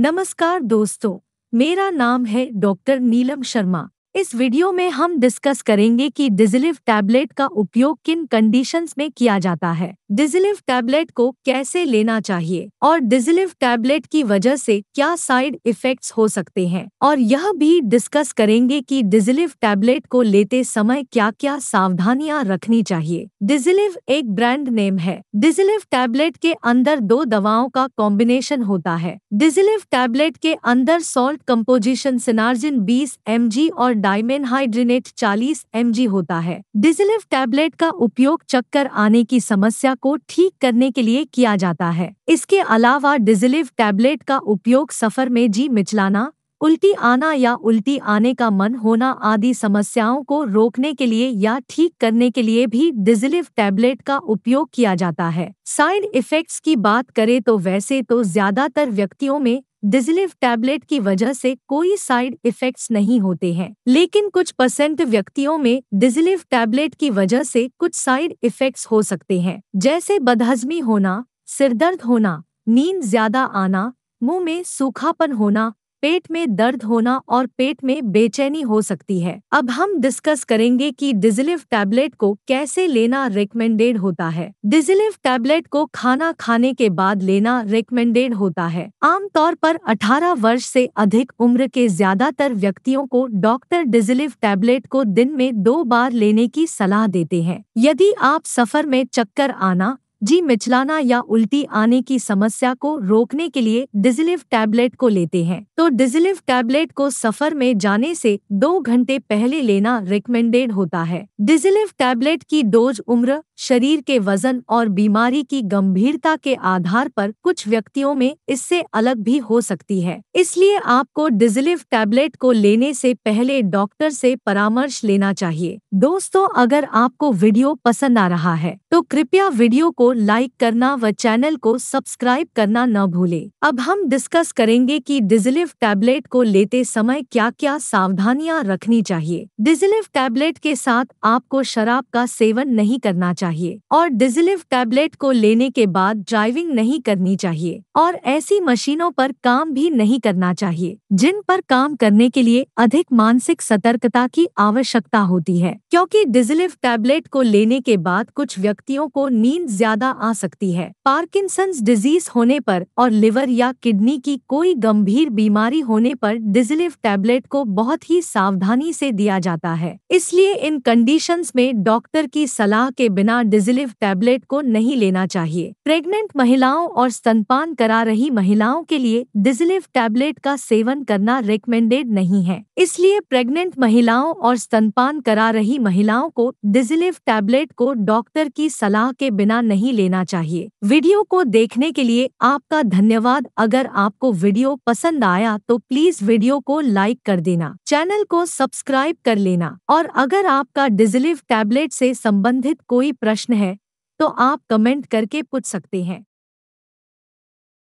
नमस्कार दोस्तों मेरा नाम है डॉक्टर नीलम शर्मा इस वीडियो में हम डिस्कस करेंगे कि डिजिलिव टैबलेट का उपयोग किन कंडीशंस में किया जाता है डिजिलिव टैबलेट को कैसे लेना चाहिए और डिजिलिव टैबलेट की वजह से क्या साइड इफेक्ट्स हो सकते हैं और यह भी डिस्कस करेंगे कि डिजिलिव टैबलेट को लेते समय क्या क्या सावधानियां रखनी चाहिए डिजिलिव एक ब्रांड नेम है डिजिलिव टैबलेट के अंदर दो दवाओं का कॉम्बिनेशन होता है डिजिलिव टैबलेट के अंदर सॉल्ट कम्पोजिशन सिनार्जिन बीस एम और डायमेनहाइड्रिनेट चालीस एम होता है डिजिलिव टैबलेट का उपयोग चक्कर आने की समस्या को ठीक करने के लिए किया जाता है इसके अलावा डिजिलिव टैबलेट का उपयोग सफर में जी मिचलाना उल्टी आना या उल्टी आने का मन होना आदि समस्याओं को रोकने के लिए या ठीक करने के लिए भी डिजिलिव टैबलेट का उपयोग किया जाता है साइड इफेक्ट्स की बात करें तो वैसे तो ज्यादातर व्यक्तियों में डिजिलिव टैबलेट की वजह से कोई साइड इफेक्ट्स नहीं होते हैं लेकिन कुछ परसेंट व्यक्तियों में डिजिलिव टैबलेट की वजह से कुछ साइड इफेक्ट्स हो सकते हैं जैसे बदहजमी होना सिरदर्द होना नींद ज्यादा आना मुंह में सूखापन होना पेट में दर्द होना और पेट में बेचैनी हो सकती है अब हम डिस्कस करेंगे कि डिजिलिव टैबलेट को कैसे लेना रिकमेंडेड होता है डिजिलिव टैबलेट को खाना खाने के बाद लेना रिकमेंडेड होता है आमतौर पर 18 वर्ष से अधिक उम्र के ज्यादातर व्यक्तियों को डॉक्टर डिजिलिव टैबलेट को दिन में दो बार लेने की सलाह देते हैं यदि आप सफर में चक्कर आना जी मिचलाना या उल्टी आने की समस्या को रोकने के लिए डिजिलिव टैबलेट को लेते हैं तो डिजिलिव टैबलेट को सफर में जाने से दो घंटे पहले लेना रिकमेंडेड होता है डिजिलिव टैबलेट की डोज उम्र शरीर के वजन और बीमारी की गंभीरता के आधार पर कुछ व्यक्तियों में इससे अलग भी हो सकती है इसलिए आपको डिजिलिव टैबलेट को लेने से पहले डॉक्टर से परामर्श लेना चाहिए दोस्तों अगर आपको वीडियो पसंद आ रहा है तो कृपया वीडियो को लाइक करना व चैनल को सब्सक्राइब करना न भूले अब हम डिस्कस करेंगे कि डिजिलिव टैबलेट को लेते समय क्या क्या सावधानियां रखनी चाहिए डिजिलिव टैबलेट के साथ आपको शराब का सेवन नहीं करना चाहिए और डिजिलिव टैबलेट को लेने के बाद ड्राइविंग नहीं करनी चाहिए और ऐसी मशीनों पर काम भी नहीं करना चाहिए जिन पर काम करने के लिए अधिक मानसिक सतर्कता की आवश्यकता होती है क्योंकि डिजिलिव टैबलेट को लेने के बाद कुछ व्यक्तियों को नींद ज्यादा ज्यादा आ सकती है पार्किंसंस डिजीज होने पर और लिवर या किडनी की कोई गंभीर बीमारी होने पर डिजिलिव टैबलेट को बहुत ही सावधानी से दिया जाता है इसलिए इन कंडीशंस में डॉक्टर की सलाह के बिना डिजिलिव टैबलेट को नहीं लेना चाहिए प्रेग्नेंट महिलाओं और स्तनपान करा रही महिलाओं के लिए डिजिलिव टैबलेट का सेवन करना रिकमेंडेड नहीं है इसलिए प्रेग्नेंट महिलाओं और स्तनपान करा रही महिलाओं को डिजिलिव टैबलेट को डॉक्टर की सलाह के बिना नहीं नहीं लेना चाहिए वीडियो को देखने के लिए आपका धन्यवाद अगर आपको वीडियो पसंद आया तो प्लीज वीडियो को लाइक कर देना चैनल को सब्सक्राइब कर लेना और अगर आपका डिजिलिव टैबलेट से संबंधित कोई प्रश्न है तो आप कमेंट करके पूछ सकते हैं